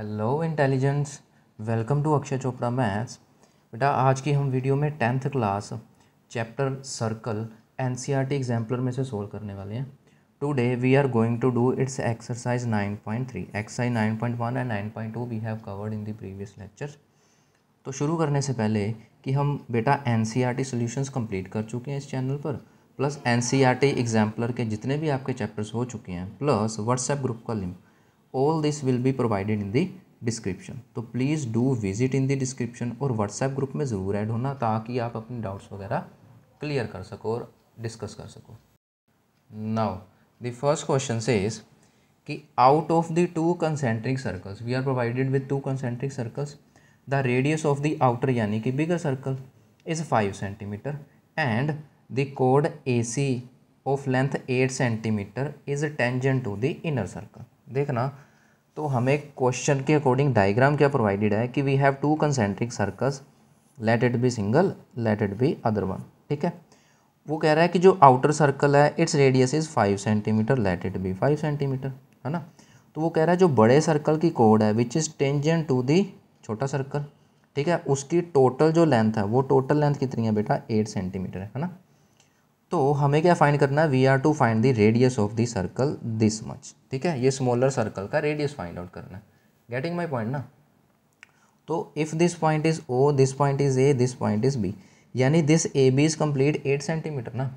Hello intelligence welcome to Akshay Chopra maths बेटा आज की हम वीडियो में tenth class chapter circle N C R T exemplar में से सोल्व करने वाले हैं today we are going to do its exercise 9.3 exercise nine point one and nine point two we have covered in the previous lecture तो शुरू करने से पहले कि हम बेटा N C R T solutions complete कर चुके हैं इस चैनल पर plus N C R T exemplar के जितने भी आपके चैप्टर्स हो चुके हैं प्लस व्हाट्सएप ग्रुप का link all this will be provided in the description तो please do visit in the description और व्हाट्सएप ग्रुप में ज़रूर ऐड होना ताकि आप अपने डाउट्स वगैरह क्लियर कर सको और डिस्कस कर सको now the first question says is कि out of the two concentric circles we are provided with two concentric circles the radius of the outer यानी कि bigger circle is five centimetre and the कोड A C of length eight centimetre is tangent to the inner circle देखना तो हमें question के according diagram क्या provided है कि we have two concentric circles let it be single let it be other one ठीक है वो कह रहा है कि जो आउटर सर्कल है it's radius is five centimetre let it be five centimetre है ना तो वो कह रहा है जो बड़े सर्कल की कोड है which is tangent to the छोटा सर्कल ठीक है उसकी टोटल जो लेंथ है वो टोटल लेंथ कितनी है बेटा एट सेंटीमीटर है ना तो हमें क्या फाइंड करना है we are to find the radius of the circle this much ठीक है ये स्मॉलर सर्कल का रेडियस फाइंड आउट करना है गेटिंग माई पॉइंट ना तो if this point is O this point is A this point is B यानी this A B is complete eight centimetre ना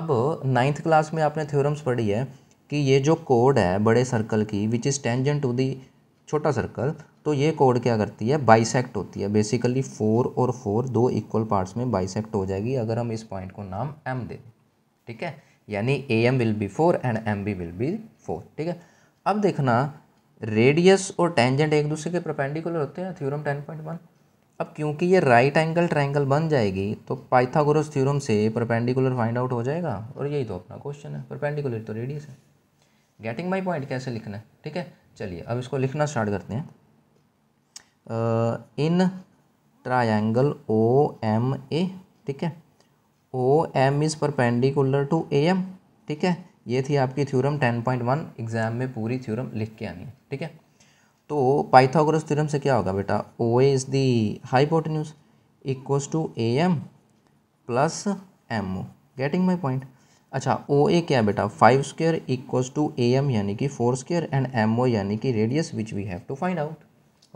अब नाइन्थ क्लास में आपने थ्योरम्स पढ़ी है कि ये जो कोड है बड़े सर्कल की which is tangent to the छोटा सर्कल तो ये कोड क्या करती है बाइसेक्ट होती है बेसिकली फोर और फोर दो इक्वल पार्ट्स में बाइसेक्ट हो जाएगी अगर हम इस पॉइंट को नाम एम दे ठीक है यानी A M will be four and M B will be four ठीक है अब देखना रेडियस और टेंजेंट एक दूसरे के प्रपेंडिकुलर होते हैं थ्योरम टेन पॉइंट वन अब क्योंकि ये राइट एंगल ट्राइंगल बन जाएगी तो पाइथागोरस थ्योरम से परपेंडिकुलर फाइंड आउट हो जाएगा और यही तो अपना क्वेश्चन है परपेंडिकुलर तो रेडियस है गेटिंग माई पॉइंट कैसे लिखना है ठीक है चलिए अब इसको लिखना स्टार्ट करते हैं in triangle O M A ठीक है O M is perpendicular to A M ठीक है ये थी आपकी theorem ten point one exam में पूरी थ्योरम लिख के आनी है ठीक है तो पाइथागोरस थ्योरम से क्या होगा बेटा O A is the hypotenuse equals to A M plus M O getting my point अच्छा ओ ए क्या है बेटा five square equals to A M यानी कि four square and M O यानी कि radius which we have to find out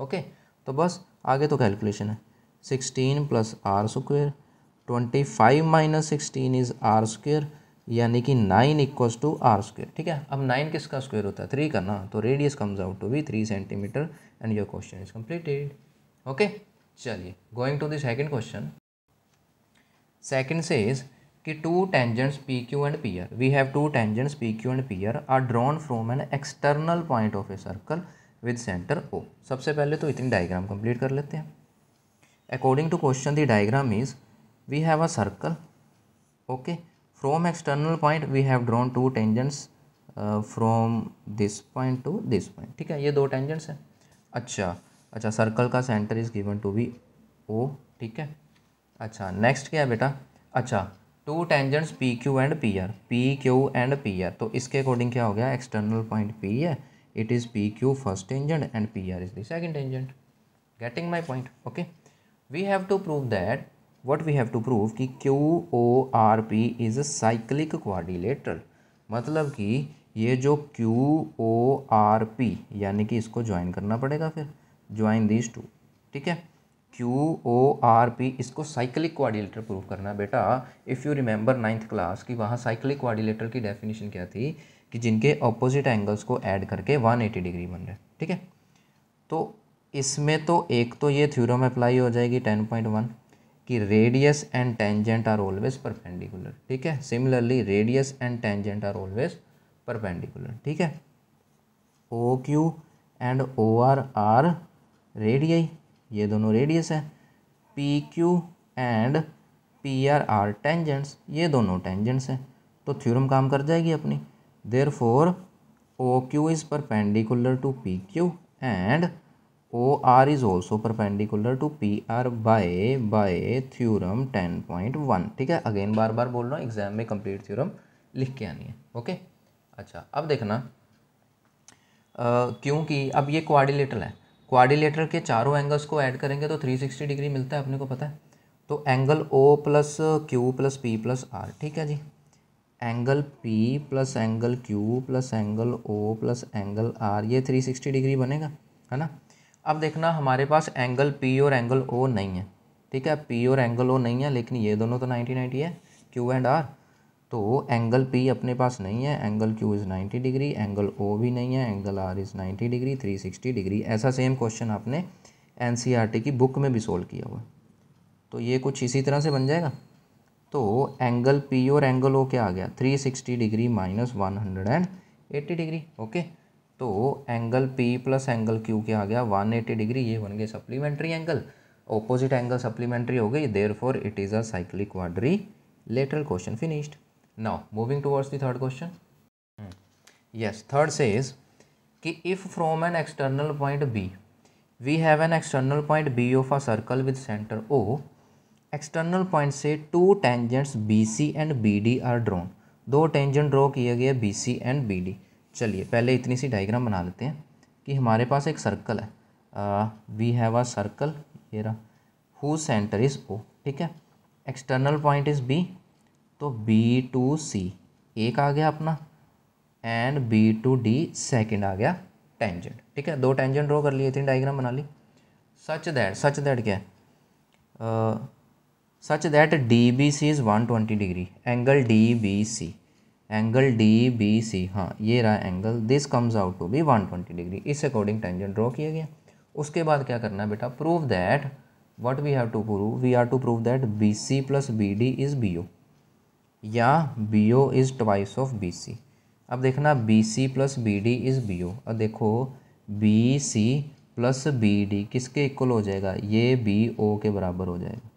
okay तो बस आगे तो कैलकुलेशन है sixteen plus R square twenty five minus sixteen is R square यानी कि nine equals to are square ठीक है अब नाइन किसका स्क्वेयर होता है थ्री का ना तो radius comes out to be three centimetre and your question is completed okay चलिए going to the second question second says is कि two tangents P Q and P R we have two tangents P Q and P R are drawn from an external point of a circle with centre O सबसे पहले तो इतनी diagram complete कर लेते हैं according to question the diagram is we have a circle okay from external point we have drawn two tangents from this point to this point ठीक है ये दो टेंजेंट्स हैं अच्छा अच्छा सर्कल का centre is given to be O ठीक है अच्छा नेक्स्ट क्या है बेटा अच्छा two tangents P Q and P R P Q and P R तो इसके अकॉर्डिंग क्या हो गया एक्सटर्नल पॉइंट पी है it is P Q first tangent and P R is the second tangent getting my point okay we have to prove that what we have to prove कि Q O R P is cyclic quadrilateral मतलब कि ये जो Q O R P यानी कि इसको join करना पड़ेगा फिर ज्वाइन दीज टू ठीक है क्यू ओ आर पी इसको साइक्लिक कोऑर्डिनेटर प्रूव करना बेटा if you remember ninth class कि वहाँ साइक्लिक कोऑर्डिनेटर की डेफिनेशन क्या थी कि जिनके ऑपोजिट एंगल्स को ऐड करके 180 डिग्री बन रहे ठीक है तो इसमें तो एक तो ये थ्योरम अप्लाई हो जाएगी 10.1 कि radius and tangent are always perpendicular ठीक है similarly radius and tangent are always perpendicular ठीक है O Q and O R are radii ये दोनों रेडियस हैं P Q and P R are tangents ये दोनों टेंजेंट्स हैं तो थ्योरम काम कर जाएगी अपनी therefore O Q is perpendicular to P Q and O R is also perpendicular to P R by by theorem ten point one ठीक है अगेन बार बार बोल रहा हूँ एग्जाम में कंप्लीट थ्योरम लिख के आनी है ओके अच्छा अब देखना क्योंकि अब ये क्वारिलेटरल है क्वारिलेटर के चारों एंगल्स को ऐड करेंगे तो 360 डिग्री मिलता है अपने को पता है तो angle O plus Q plus P plus R ठीक है जी angle P plus angle Q plus angle O plus angle R ये 360 डिग्री बनेगा है ना अब देखना हमारे पास एंगल पी और एंगल ओ नहीं है ठीक है पी और एंगल ओ नहीं है लेकिन ये दोनों तो नाइन्टी नाइन्टी है क्यू एंड आर तो एंगल पी अपने पास नहीं है angle Q is 90 degree angle O भी नहीं है angle R is 90 degree 360 degree ऐसा सेम क्वेश्चन आपने एन e की बुक में भी सोल्व किया हुआ तो ये कुछ इसी तरह से बन जाएगा तो एंगल पी और एंगल ओ क्या आ गया 360 degree minus one degree okay तो angle P plus angle Q क्या आ गया 180 डिग्री ये बन गए supplementary angle opposite angle supplementary हो गई therefore it is a cyclic quadrilateral question finished now moving towards the third question yes third says is कि if from an external point B we have an external point B of a circle with centre O external point से two tangents B C and B D are drawn दो tangent draw किए गए B C and B D चलिए पहले इतनी सी diagram बना लेते हैं कि हमारे पास एक सर्कल है वी हैव अ सर्कल येरा हु सेंटर इज ओ ठीक है एक्सटर्नल पॉइंट इज बी तो बी टू सी एक आ गया अपना and B to D second आ गया टेंजेंट ठीक है दो टेंजेंट ड्रॉ कर लिए इतनी डायग्राम बना ली सच दैट सच दैट क्या है such that D B C is one twenty degree angle D B C angle D B C हाँ ये रहा angle this comes out to be one twenty degree इस according tangent draw किया गया उसके बाद क्या करना है बेटा prove that what we have to prove we are to prove that B C plus B D is B O या B O is twice of B C अब देखना B C plus B D is B O अब देखो B C plus B D किसके equal हो जाएगा ये B O के बराबर हो जाएगा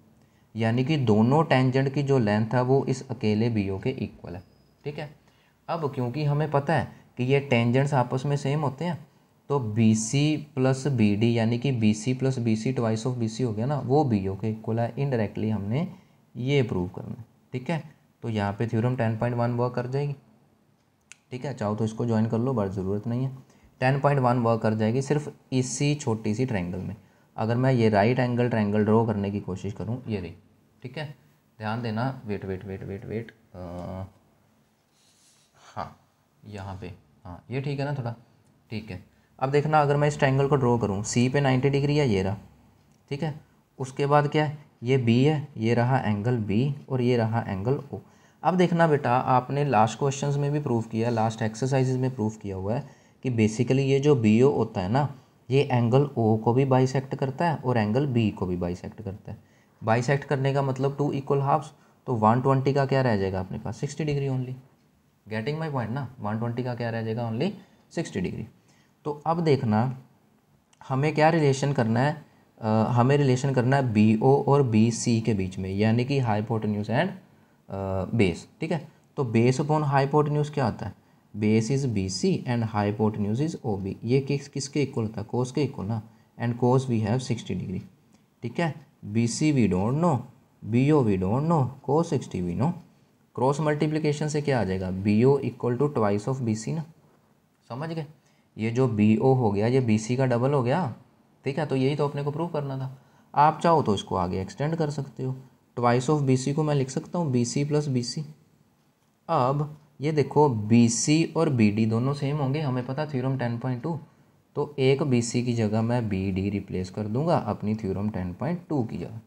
यानी कि दोनों टेंजेंट की जो लेंथ है वो इस अकेले बी ओ के इक्वल है ठीक है अब क्योंकि हमें पता है कि ये टेंजेंट्स आपस में सेम होते हैं तो B C plus B D यानी कि B C plus B C twice of B C हो गया ना वो बी ओ के इक्वल है इनडायरेक्टली हमने ये प्रूव करना ठीक है तो यहाँ पे theorem ten point one work कर जाएगी ठीक है चाहो तो इसको ज्वाइन कर लो बट ज़रूरत नहीं है टेन पॉइंट वन वर्क कर जाएगी सिर्फ इसी छोटी सी ट्रैंगल में अगर मैं ये राइट एंगल ट्रैंगल ड्रॉ करने की कोशिश करूँ ये रही ठीक है ध्यान देना wait wait wait wait wait हाँ यहाँ पे हाँ ये ठीक है ना थोड़ा ठीक है अब देखना अगर मैं इस ट्रैंगल को ड्रॉ करूँ सी पे नाइन्टी डिग्री है ये रहा ठीक है उसके बाद क्या है ये बी है ये रहा एंगल बी और ये रहा एंगल ओ अब देखना बेटा आपने लास्ट क्वेश्चंस में भी प्रूफ किया लास्ट एक्सरसाइज में प्रूफ किया हुआ है कि बेसिकली ये जो बी ओ होता है ना ये एंगल ओ को भी बाइसेक्ट करता है और एंगल बी को भी बाइसेक्ट करता है बाइसेक्ट करने का मतलब टू इक्वल हाफ्स तो वन ट्वेंटी का क्या रह जाएगा अपने पास sixty degree only getting my point ना वन ट्वेंटी का क्या रह जाएगा ओनली सिक्सटी डिग्री तो अब देखना हमें क्या रिलेशन करना है हमें रिलेशन करना है बी ओ और बी सी के बीच में यानी कि हाइपोटन्यूज एंड बेस ठीक है तो बेस अपॉन हाइपोटन्यूज क्या आता है base is B C and hypotenuse is O B ये किस किसके इक्वल होता है कोस के इक्वल ना and cos we have sixty degree ठीक है B C we don't know B O we don't know cos sixty we know cross multiplication से क्या आ जाएगा B O equal to twice of B C ना समझ गए ये जो बी ओ हो गया ये बी सी का डबल हो गया ठीक है तो यही तो अपने को प्रूव करना था आप चाहो तो इसको आगे एक्सटेंड कर सकते हो ट्वाइस ऑफ बी को मैं लिख सकता हूँ B C plus B C अब ये देखो बी सी और बी डी दोनों सेम होंगे हमें पता थ्योरम टेन पॉइंट टू तो एक बी सी की जगह मैं बी डी रिप्लेस कर दूंगा अपनी थ्योरम टेन पॉइंट टू की जगह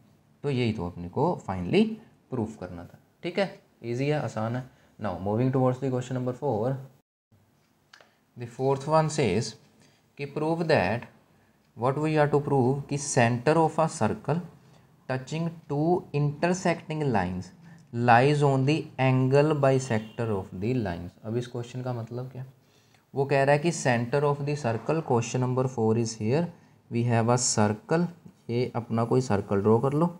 तो यही तो अपने को फाइनली प्रूफ करना था ठीक है ईजी है आसान है now moving towards the question number four the fourth one says कि prove that what we are to prove कि center of a circle touching two intersecting lines lies on the angle bisector of the lines अब इस question का मतलब क्या वो कह रहा है कि center of the circle question number four is here we have a circle ये अपना कोई circle draw कर लो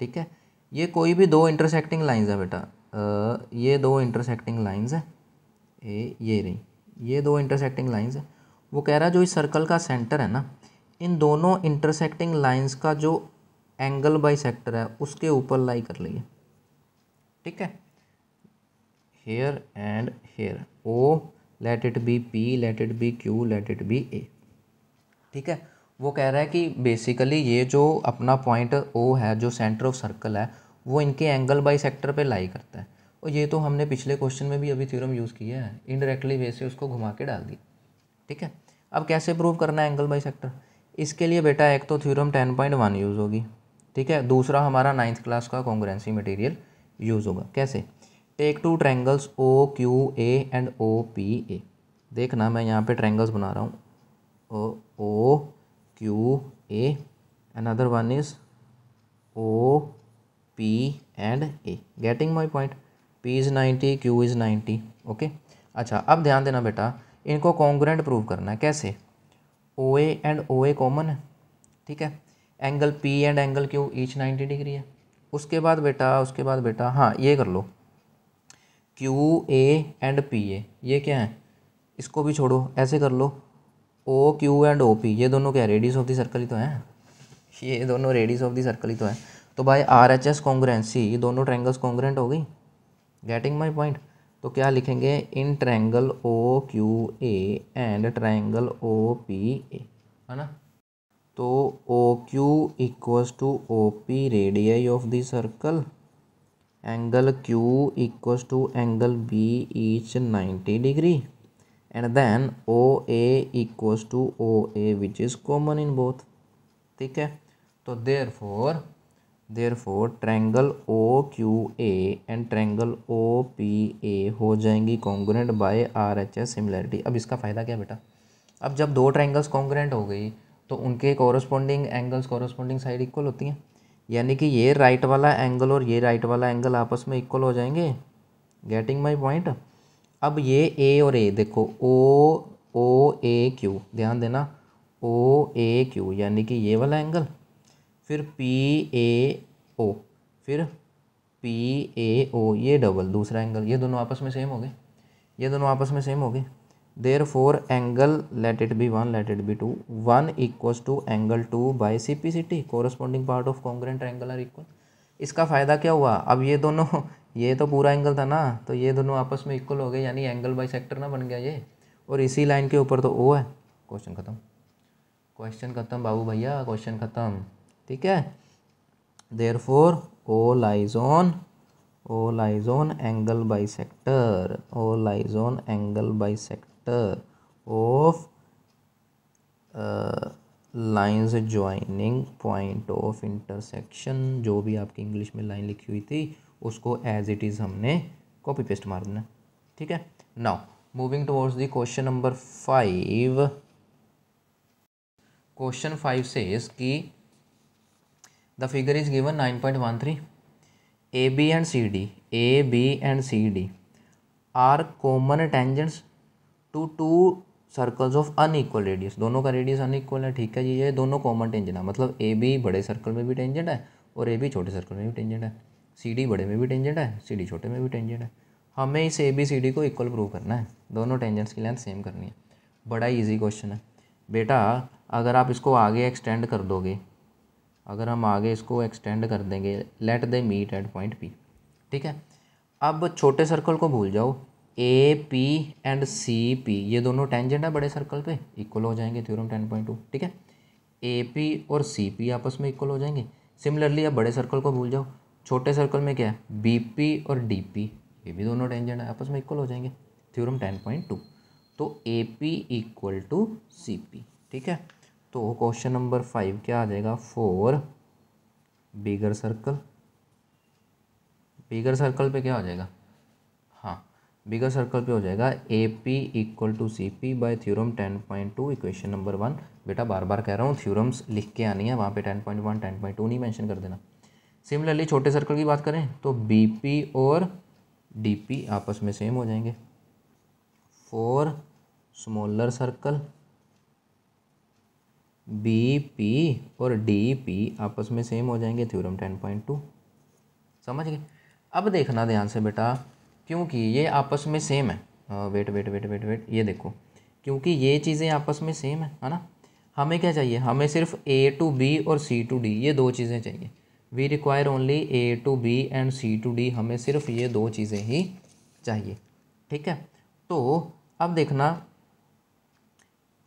ठीक है ये कोई भी दो इंटरसेक्टिंग लाइंस है बेटा आ, ये दो इंटरसेक्टिंग लाइंस है ए ये रही ये दो इंटरसेक्टिंग लाइंस है वो कह रहा है जो इस सर्कल का सेंटर है ना इन दोनों इंटरसेक्टिंग लाइंस का जो एंगल बाई सेक्टर है उसके ऊपर लाई कर ली ठीक है here and here O let it be P let it be Q let it be A ठीक है वो कह रहा है कि बेसिकली ये जो अपना पॉइंट ओ है जो सेंटर ऑफ सर्कल है वो इनके एंगल बाई सेक्टर पर लाई करता है और ये तो हमने पिछले क्वेश्चन में भी अभी थ्योरम यूज़ किया है इनडायरेक्टली वे से उसको घुमा के डाल दी ठीक है अब कैसे प्रूव करना है एंगल बाई सेक्टर इसके लिए बेटा एक तो theorem ten point one use होगी ठीक है दूसरा हमारा नाइन्थ क्लास का कॉन्ग्रेंसी मटेरियल यूज़ होगा कैसे take two triangles O Q A and O P A देखना मैं यहाँ पे ट्रैंगल्स बना रहा हूँ O Q A another one is O P and A getting my point P is ninety Q is ninety okay अच्छा अब ध्यान देना बेटा इनको कॉन्ग्रेंट प्रूव करना है कैसे ओ ए एंड ओ ए कॉमन है ठीक है angle P and angle Q each ninety degree है उसके बाद बेटा उसके बाद बेटा हाँ ये कर लो Q A and P A ये क्या है इसको भी छोड़ो ऐसे कर लो O Q and O P ये दोनों क्या है रेडियस ऑफ द सर्कल ही तो हैं ये दोनों रेडियस ऑफ द सर्कल ही तो है तो भाई आर एच एस कॉन्ग्रेंसी ये दोनों ट्रैंगल्स कॉन्ग्रेंट हो गई गेटिंग माई पॉइंट तो क्या लिखेंगे in triangle O Q A and triangle O P A है ना तो O Q equals to O P radii of the circle angle Q equals to angle B each ninety degree and then O A to O A which is common in both ठीक है तो there four four triangle O Q A and triangle O P A हो जाएंगी congruent by R H S similarity अब इसका फ़ायदा क्या बेटा अब जब दो ट्रैंगल्स कॉन्ग्रेंट हो गई तो उनके corresponding angles corresponding side equal होती हैं यानी कि ये राइट वाला एंगल और ये राइट वाला एंगल आपस में इक्वल हो जाएंगे गेटिंग माई पॉइंट अब ये ए और ए देखो ओ ओ ए क्यू ध्यान देना ओ ए क्यू यानी कि ये वाला एंगल फिर पी ए ओ फिर पी ए ओ ये डबल दूसरा एंगल ये दोनों आपस में सेम हो गए ये दोनों आपस में सेम हो गए therefore angle let it be one let it be two one equals to angle two by C P C T corresponding part of congruent angle are equal इसका फ़ायदा क्या हुआ अब ये दोनों ये तो पूरा एंगल था ना तो ये दोनों आपस में इक्वल हो गए यानी एंगल बाई सेक्टर ना बन गया ये और इसी लाइन के ऊपर तो ओ है क्वेश्चन ख़त्म क्वेश्चन ख़त्म बाबू भैया क्वेश्चन ख़त्म ठीक है therefore O lies on O lies on angle bisector O lies on angle bisector of lines joining point of intersection जो भी आपकी इंग्लिश में लाइन लिखी हुई थी उसको एज इट इज़ हमने कॉपी पेस्ट मार देना ठीक है now moving towards the question number five question five से इसकी the figure is given nine point one three A B and C D A B and C D are common tangents to two circles of unequal radius दोनों का radius unequal है ठीक है जी ये दोनों common tangent है मतलब A B बड़े सर्कल में भी टेंजेंट है और ए बी छोटे सर्कल में भी टेंजेंट है सी डी बड़े में भी टेंजेंट है सी डी छोटे में भी टेंजेंट है हमें इस ए बी सी डी को इक्वल प्रूव करना है दोनों टेंजेंट्स की लेंथ सेम करनी है बड़ा ईजी क्वेश्चन है बेटा अगर आप इसको आगे एक्सटेंड कर दोगे अगर हम आगे इसको एक्सटेंड कर देंगे let they meet at point P ठीक है अब छोटे सर्कल को भूल जाओ A P and C P ये दोनों टेंजेंट है बड़े सर्कल पे इक्वल हो जाएंगे थ्योरम टेन पॉइंट टू ठीक है ए पी और सी पी आपस में इक्वल हो जाएंगे सिमिलरली अब बड़े सर्कल को भूल जाओ छोटे सर्कल में क्या है बी पी और डी पी ये भी दोनों टेंजेंट है आपस में इक्वल हो जाएंगे थ्योरम टेन पॉइंट टू तो A P equal to C P ठीक है तो क्वेश्चन नंबर फाइव क्या आ जाएगा for bigger circle bigger circle पे क्या हो जाएगा हाँ बिगर सर्कल पे हो जाएगा A P equal to C P by theorem ten point two equation number one बेटा बार बार कह रहा हूँ थ्योरम्स लिख के आनी है वहाँ पे ten point one ten point two नहीं मैंशन कर देना सिमिलरली छोटे सर्कल की बात करें तो बी पी और डी पी आपस में सेम हो जाएंगे for smaller circle B P और डी पी आपस में सेम हो जाएंगे थ्योरम टेन पॉइंट टू समझ गए अब देखना ध्यान से बेटा क्योंकि ये आपस में सेम है आ, wait wait wait wait wait ये देखो क्योंकि ये चीज़ें आपस में सेम है है ना हमें क्या चाहिए हमें सिर्फ ए टू बी और सी टू डी ये दो चीज़ें चाहिए we require only A to B and C to D हमें सिर्फ ये दो चीज़ें ही चाहिए ठीक है तो अब देखना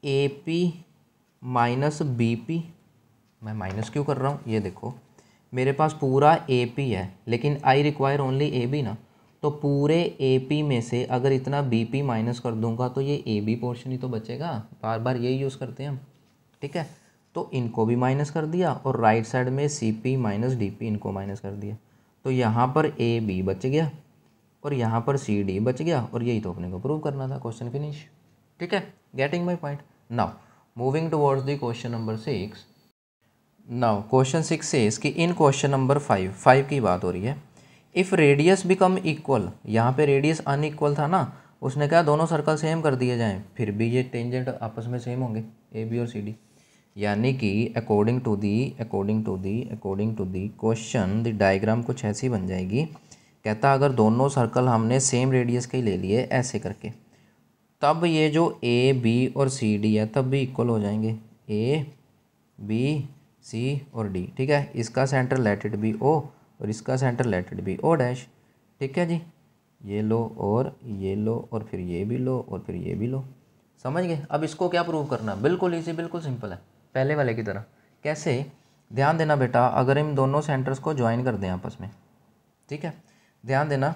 A P minus B P मैं माइनस क्यों कर रहा हूँ ये देखो मेरे पास पूरा ए पी है लेकिन I require only A B ना तो पूरे ए पी में से अगर इतना बी पी माइनस कर दूंगा तो ये ए बी पोर्शन ही तो बचेगा बार बार यही यूज़ करते हैं हम ठीक है तो इनको भी माइनस कर दिया और राइट साइड में C P minus D P इनको माइनस कर दिया तो यहाँ पर ए बी बच गया और यहाँ पर सी डी बच गया और यही तो अपने को प्रूव करना था क्वेश्चन फिनिश ठीक है getting my point now moving towards the question number six now question six से इसकी in question number five five की बात हो रही है इफ़ रेडियस बिकम इक्वल यहाँ पे रेडियस अनइक्वल था ना उसने कहा दोनों सर्कल सेम कर दिए जाएं फिर भी ये टेंजेंट आपस में सेम होंगे ए बी और सी डी यानी कि according to the according to the according to the question the diagram कुछ ऐसी बन जाएगी कहता अगर दोनों सर्कल हमने सेम रेडियस के ले लिए ऐसे करके तब ये जो ए बी और सी डी है तब भी इक्वल हो जाएंगे ए बी सी और डी ठीक है इसका सेंटर लेटेड बी ओ और इसका center let it be O dash ठीक है जी ये लो और ये लो और फिर ये भी लो और फिर ये भी लो समझ गए अब इसको क्या प्रूव करना बिल्कुल ईजी बिल्कुल सिंपल है पहले वाले की तरह कैसे ध्यान देना बेटा अगर इन दोनों सेंटर्स को ज्वाइन कर दें आपस में ठीक है ध्यान देना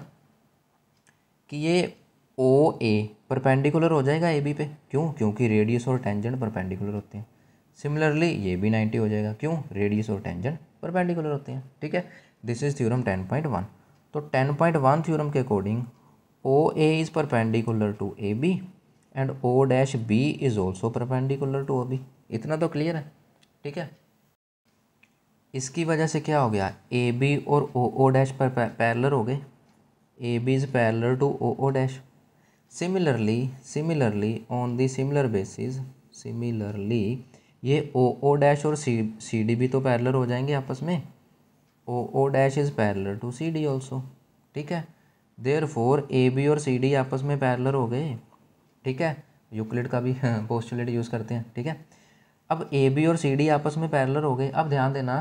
कि ये ओ ए परपेंडिकुलर हो जाएगा ए बी पे क्यों क्योंकि रेडियस और टेंजेंट परपेंडिकुलर होते हैं सिमिलरली ये भी नाइन्टी हो जाएगा क्यों रेडियस और टेंजेंट परपेंडिकुलर होते हैं ठीक है this is theorem ten point one तो टेन पॉइंट वन थ्योरम के according O A is perpendicular to A B and O dash B is also perpendicular to O B इतना तो clear है ठीक है इसकी वजह से क्या हो गया ए बी और ओ ओ डैश पर पैरलर हो गए A B is parallel to O O dash similarly similarly on the similar basis similarly ये ओ ओ डैश और सी सी डी भी तो पैरलर हो जाएंगे आपस में O O dash is parallel to C D also ठीक है देयर फोर ए बी और सी डी आपस में पैरलर हो गए ठीक है यूक्लिड का भी पोस्टुलेट यूज़ करते हैं ठीक है अब ए बी और सी डी आपस में पैरलर हो गए अब ध्यान देना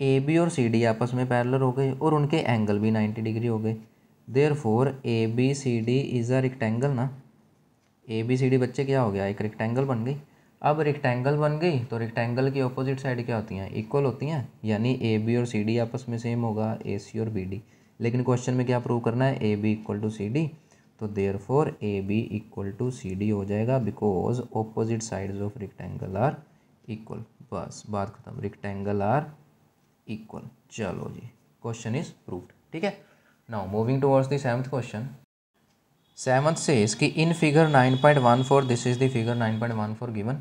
ए बी और सी डी आपस में पैरलर हो गए और उनके एंगल भी नाइन्टी डिग्री हो गए therefore A B C D is a rectangle ना ए बी सी डी बच्चे क्या हो गया एक रिक्टेंगल बन गई अब रिक्टेंगल बन गई तो रिक्टेंगल की अपोजिट साइड क्या होती हैं इक्वल होती हैं यानी ए बी और सी डी आपस में सेम होगा ए सी और बी डी लेकिन क्वेश्चन में क्या प्रूव करना है A B equal to C D तो there therefore A B equal to C D हो जाएगा because opposite sides of rectangle are equal बस बात खत्म रिक्टेंगल आर इक्वल चलो जी क्वेश्चन इज प्रूव्ड ठीक है now moving towards the seventh question seventh से इसकी in figure nine point one four this is the figure nine point one four given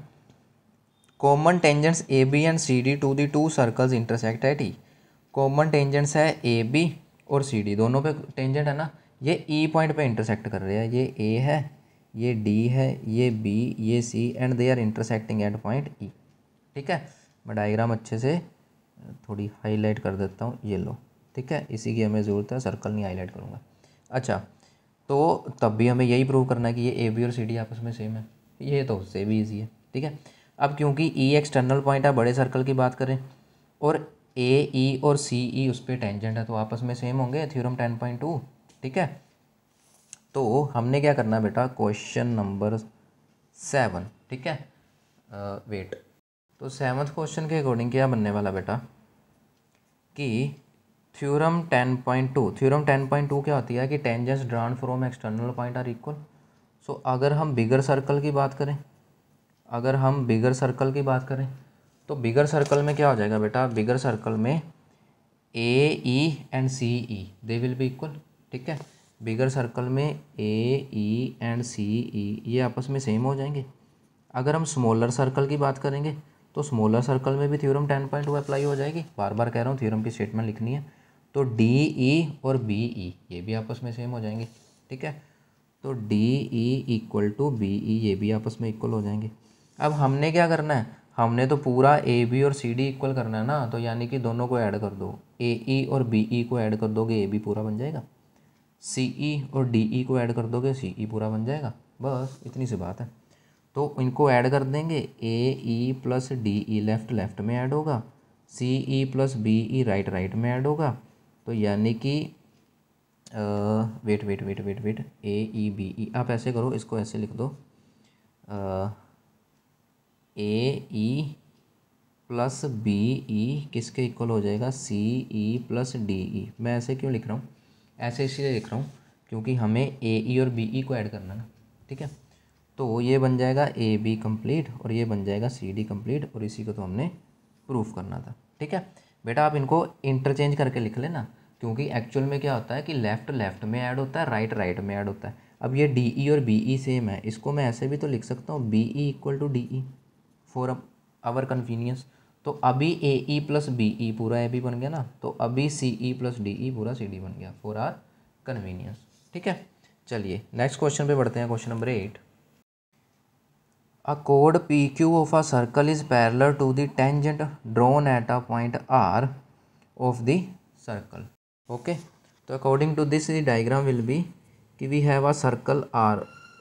common tangents A B and C D to the two circles intersect है T common tangents है A B और C D दोनों पे tangent है ना ये E e point पे intersect कर रहे हैं ये ए है ये डी है ये बी ये C and they are intersecting at point E ठीक है मैं डाइग्राम अच्छे से थोड़ी हाईलाइट कर देता हूँ ये लो ठीक है इसी की हमें ज़रूरत है सर्कल नहीं हाईलाइट करूँगा अच्छा तो तब भी हमें यही प्रूव करना है कि ये ए बी और सी डी आपस में सेम है ये तो उससे भी ईजी है ठीक है अब क्योंकि ई एक्सटर्नल पॉइंट है बड़े सर्कल की बात करें और ए ई e और सी ई e उस पर टेंजेंट है तो आपस में सेम होंगे थ्योरम टेन पॉइंट टू ठीक है तो हमने क्या करना बेटा क्वेश्चन नंबर सेवन ठीक है वेट तो सेवन्थ क्वेश्चन के अकॉर्डिंग क्या बनने वाला बेटा कि theorem ten point two theorem ten point two क्या होती है कि tangents drawn from external point are equal so अगर हम बिगर सर्कल की बात करें अगर हम बिगर सर्कल की बात करें तो बिगर सर्कल में क्या हो जाएगा बेटा बिगर सर्कल में A E and C E they will be equal ठीक है बिगर सर्कल में ए ई एंड सी ई ये आपस में सेम हो जाएंगे अगर हम स्मॉलर सर्कल की बात करेंगे तो स्मॉलर सर्कल में भी theorem ten point two apply हो जाएगी बार बार कह रहा हूँ थ्योरम की स्टेटमेंट लिखनी है तो डी ई e और बी ई e, ये भी आपस में सेम हो जाएंगे ठीक है तो D E equal to B E ये भी आपस में इक्वल हो जाएंगे अब हमने क्या करना है हमने तो पूरा ए बी और सी डी इक्वल करना है ना तो यानी कि दोनों को ऐड कर दो ए ई e और बी ई को ऐड कर दोगे ए बी पूरा बन जाएगा सी ई और डी ई को ऐड कर दोगे सी ई पूरा बन जाएगा बस इतनी सी बात है तो इनको ऐड कर देंगे A E plus D E left left में ऐड होगा C E plus B E right right में ऐड होगा तो यानी कि wait wait wait wait wait A E B E आप ऐसे करो इसको ऐसे लिख दो ए ई प्लस बी ई किसके इक्वल हो जाएगा सी ई प्लस डी ई मैं ऐसे क्यों लिख रहा हूँ ऐसे इसलिए लिख रहा हूँ क्योंकि हमें ए ई e और बी ई e को ऐड करना है ठीक है तो ये बन जाएगा ए बी कंप्लीट और ये बन जाएगा सी डी कंप्लीट और इसी को तो हमने प्रूफ करना था ठीक है बेटा आप इनको इंटरचेंज करके लिख लेना क्योंकि एक्चुअल में क्या होता है कि लेफ़्ट लेफ़्ट में ऐड होता है राइट राइट में ऐड होता है अब ये डी ई e और बी ई सेम है इसको मैं ऐसे भी तो लिख सकता हूँ B E equal to D E for our convenience तो अभी ए ई प्लस बी ई पूरा ए बी बन गया ना तो अभी सी ई प्लस डी ई पूरा सी डी बन गया फॉर आर कन्वीनियंस ठीक है चलिए नेक्स्ट क्वेश्चन पे बढ़ते हैं question number eight A chord PQ of a circle is parallel to the tangent drawn at a point R of the circle. Okay. So according to this the diagram will be कि we have a circle R.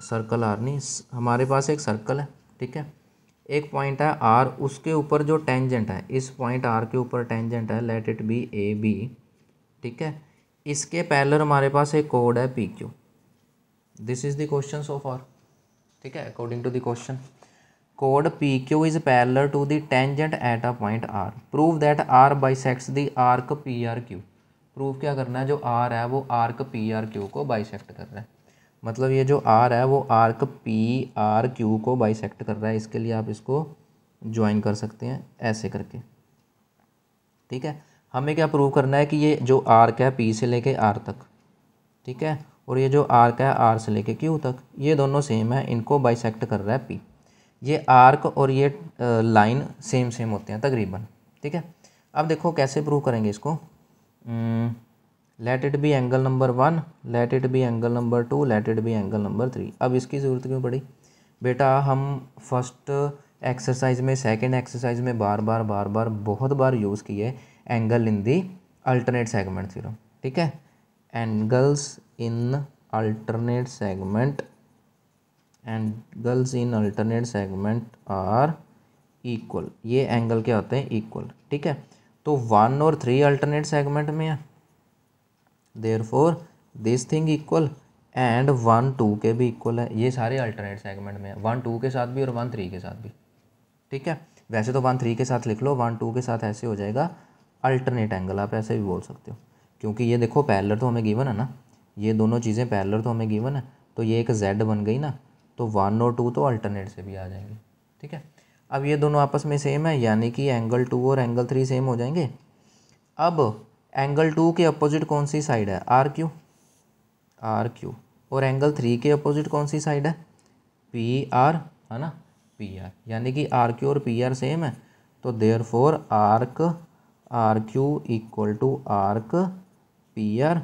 Circle R नहीं हमारे पास एक circle है ठीक है एक point है आर उसके ऊपर जो टेंजेंट है इस पॉइंट आर के ऊपर टेंजेंट है let it be A B ठीक है इसके पैलर हमारे पास एक कोड है P Q this is the question of R ठीक है according to the question chord PQ is parallel to the tangent at a point R. Prove that R bisects the arc PRQ. Prove क्या करना है जो R है वो arc P R Q को bisect कर रहा है मतलब ये जो आर है वो आर्क पी आर क्यू को बाइसेक्ट कर रहा है इसके लिए आप इसको ज्वाइन कर सकते हैं ऐसे करके ठीक है हमें क्या प्रूव करना है कि ये जो आर्क है पी से लेके आर तक ठीक है और ये जो आर्क है आर से लेके क्यू तक ये दोनों सेम है इनको बाइसेकट कर रहा है पी ये आर्क और ये लाइन सेम सेम होते हैं तकरीबन ठीक है अब देखो कैसे प्रूव करेंगे इसको let it be angle number one let it be angle number two let it be angle number three अब इसकी ज़रूरत क्यों पड़ी बेटा हम फर्स्ट एक्सरसाइज में सेकेंड एक्सरसाइज में बार बार बार बार बहुत बार यूज़ किए angle in the alternate segment theorem ठीक है angles in alternate segment angles in alternate segment are equal ये एंगल क्या होते हैं इक्वल ठीक है तो वन और थ्री अल्टरनेट सेगमेंट में है therefore this thing equal and one two के भी इक्वल है ये सारे अल्टरनेट सेगमेंट में है वन टू के साथ भी और वन थ्री के साथ भी ठीक है वैसे तो वन थ्री के साथ लिख लो वन टू के साथ ऐसे हो जाएगा अल्टरनेट एंगल आप ऐसे भी बोल सकते हो क्योंकि ये देखो पैरलर तो हमें गिवन है ना ये दोनों चीज़ें पैरलर तो हमें गिवन है तो ये एक जेड बन गई ना तो वन और टू तो अल्टरनेट से भी आ जाएंगे ठीक है अब ये दोनों आपस में सेम है यानी कि एंगल टू और एंगल थ्री सेम हो जाएंगे अब एंगल टू के अपोजिट कौन सी साइड है आर क्यू आर क्यू और एंगल थ्री के अपोजिट कौन सी साइड है पी आर है ना पी आर यानी कि आर क्यू और पी आर सेम है तो there therefore arc R Q equal to arc P R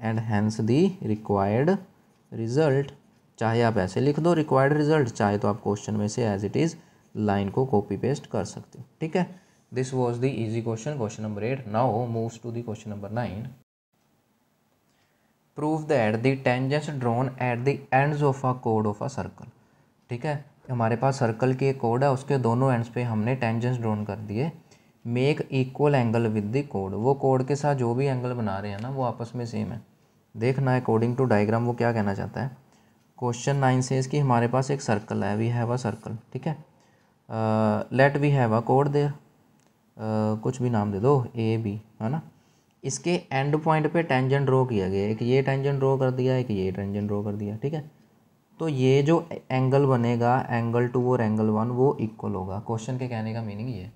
and hence the required result चाहे आप ऐसे लिख दो रिक्वायर्ड रिजल्ट चाहे तो आप क्वेश्चन में से एज इट इज़ लाइन को कॉपी पेस्ट कर सकते हो ठीक है this was the easy question question number eight now moves to the question number nine prove that the tangents drawn at the end of a कोड of a circle ठीक है हमारे पास सर्कल की एक कोड है उसके दोनों एंड्स पे हमने टेंजेंस ड्रोन कर दिए make equal angle with the कोड वो कोड के साथ जो भी एंगल बना रहे हैं ना वो आपस में सेम है देखना अकॉर्डिंग टू डायग्राम वो क्या कहना चाहता है क्वेश्चन नाइन से इसकी हमारे पास एक सर्कल है वी हैव अ सर्कल ठीक है लेट वी हैव अ कोड देर कुछ भी नाम दे दो ए बी है ना इसके एंड पॉइंट पे टेंजेंट ड्रॉ किया गया एक ये टेंजेंट ड्रॉ कर दिया एक ये टेंजेंट ड्रॉ कर दिया ठीक है तो ये जो एंगल बनेगा एंगल टू और एंगल वन वो इक्वल होगा क्वेश्चन के कहने का मीनिंग ये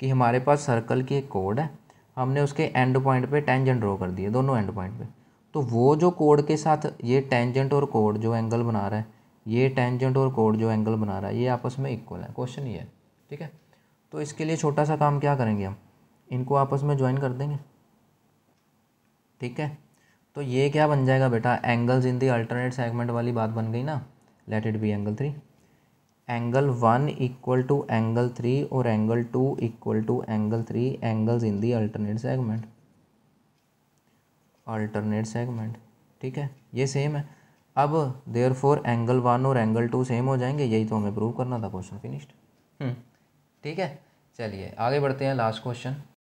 कि हमारे पास सर्कल की एक कोड है हमने उसके एंड पॉइंट पे टेंजेंट ड्रॉ कर दिए दोनों एंड पॉइंट पे तो वो जो कोड के साथ ये टेंजेंट और कोड जो एंगल बना रहा है ये टेंजेंट और कोड जो एंगल बना रहा है ये आपस में इक्वल है क्वेश्चन ये है ठीक है तो इसके लिए छोटा सा काम क्या करेंगे हम इनको आपस में ज्वाइन कर देंगे ठीक है तो ये क्या बन जाएगा बेटा angles in the alternate segment वाली बात बन गई ना let it be angle three angle one equal to angle three और angle two equal to angle three angles in the alternate segment alternate segment ठीक है ये सेम है अब देयर फोर एंगल वन और एंगल टू सेम हो जाएंगे यही तो हमें प्रूव करना था क्वेश्चन हम्म। फिनिश्ड ठीक है चलिए आगे बढ़ते हैं लास्ट क्वेश्चन